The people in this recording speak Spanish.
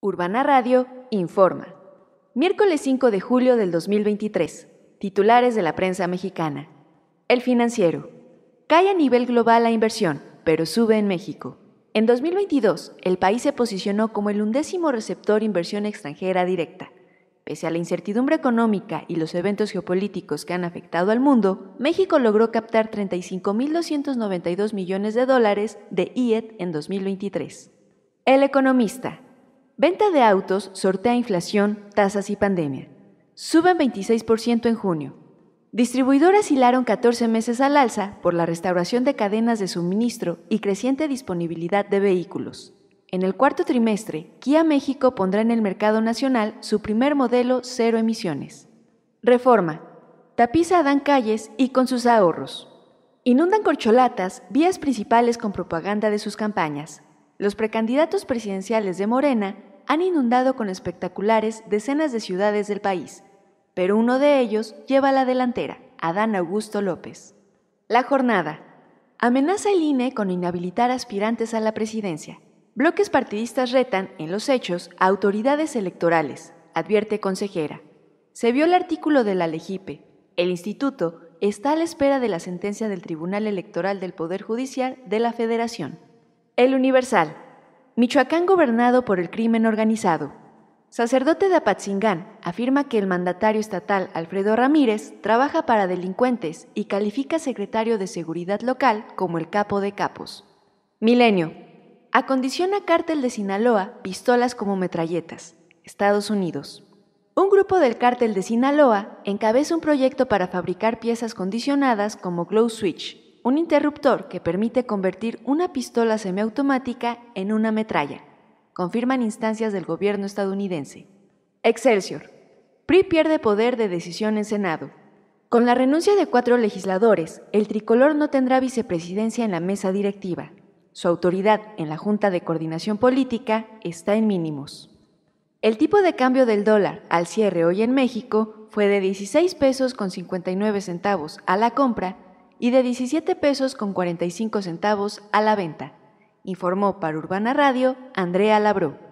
Urbana Radio informa. Miércoles 5 de julio del 2023. Titulares de la prensa mexicana. El financiero. Cae a nivel global la inversión, pero sube en México. En 2022, el país se posicionó como el undécimo receptor inversión extranjera directa. Pese a la incertidumbre económica y los eventos geopolíticos que han afectado al mundo, México logró captar 35.292 millones de dólares de IET en 2023. El economista Venta de autos sortea inflación, tasas y pandemia. Suben 26% en junio. Distribuidoras hilaron 14 meses al alza por la restauración de cadenas de suministro y creciente disponibilidad de vehículos. En el cuarto trimestre, Kia México pondrá en el mercado nacional su primer modelo cero emisiones. Reforma. Tapiza Dan calles y con sus ahorros. Inundan corcholatas vías principales con propaganda de sus campañas. Los precandidatos presidenciales de Morena han inundado con espectaculares decenas de ciudades del país, pero uno de ellos lleva la delantera, Adán Augusto López. La jornada. Amenaza el INE con inhabilitar aspirantes a la presidencia. Bloques partidistas retan, en los hechos, a autoridades electorales, advierte consejera. Se vio el artículo de la Legipe. El instituto está a la espera de la sentencia del Tribunal Electoral del Poder Judicial de la Federación. El Universal. Michoacán gobernado por el crimen organizado. Sacerdote de Apatzingán afirma que el mandatario estatal Alfredo Ramírez trabaja para delincuentes y califica secretario de Seguridad Local como el capo de capos. Milenio. Acondiciona cártel de Sinaloa pistolas como metralletas. Estados Unidos. Un grupo del cártel de Sinaloa encabeza un proyecto para fabricar piezas condicionadas como glow switch, un interruptor que permite convertir una pistola semiautomática en una metralla, confirman instancias del gobierno estadounidense. Excelsior. PRI pierde poder de decisión en Senado. Con la renuncia de cuatro legisladores, el tricolor no tendrá vicepresidencia en la mesa directiva. Su autoridad en la Junta de Coordinación Política está en mínimos. El tipo de cambio del dólar al cierre hoy en México fue de 16 pesos con 59 centavos a la compra y de 17 pesos con 45 centavos a la venta, informó para Urbana Radio Andrea Labró.